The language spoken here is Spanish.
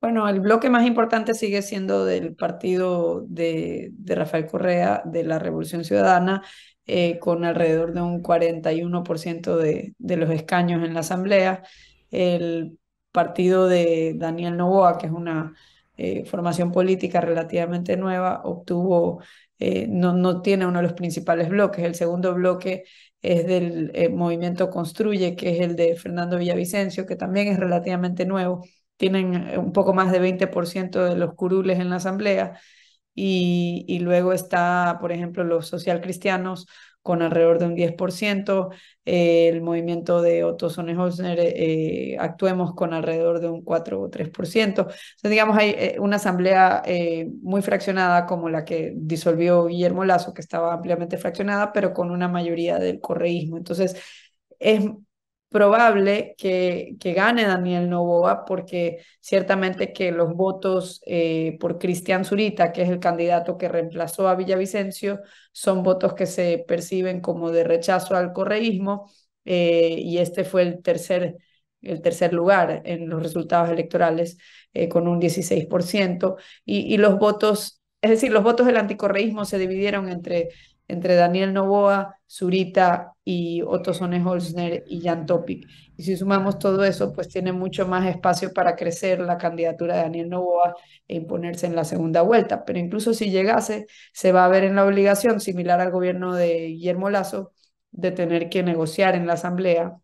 Bueno, el bloque más importante sigue siendo del partido de, Rafael Correa, de la Revolución Ciudadana, eh, con alrededor de un 41% de, los escaños en la Asamblea. El partido de Daniel Novoa, que es una eh, formación política relativamente nueva, obtuvo, eh, no, no, tiene uno de los principales bloques. El segundo bloque es del movimiento Construye, que es el de Fernando Villavicencio, que también es relativamente nuevo tienen eh, un poco más de 20% de los curules en la asamblea. Y, y, luego está, por ejemplo, los socialcristianos con alrededor de un 10%, eh, el movimiento de Otto Sonnenholzner, eh, actuemos con alrededor de un 4 o 3%. Entonces, digamos, hay una asamblea muy fraccionada como la que disolvió Guillermo Lazo, que estaba ampliamente fraccionada, pero con una mayoría del correísmo. Entonces, es probable que, que gane Daniel Novoa, porque ciertamente que los votos eh, por Cristian Zurita, que es el candidato que reemplazó a Villavicencio, son votos que se perciben como de rechazo al correísmo, eh, y este fue el tercer el tercer lugar en los resultados electorales eh, con un 16%, y, y los votos, es decir, los votos del anticorreísmo se dividieron entre entre Daniel Novoa, Zurita y Otto Sones Holzner y Jan Topic. Y si sumamos todo eso, pues tiene mucho más espacio para crecer la candidatura de Daniel Novoa e imponerse en la segunda vuelta. Pero incluso si llegase, se va a ver en la obligación, similar al gobierno de Guillermo Lazo, de tener que negociar en la Asamblea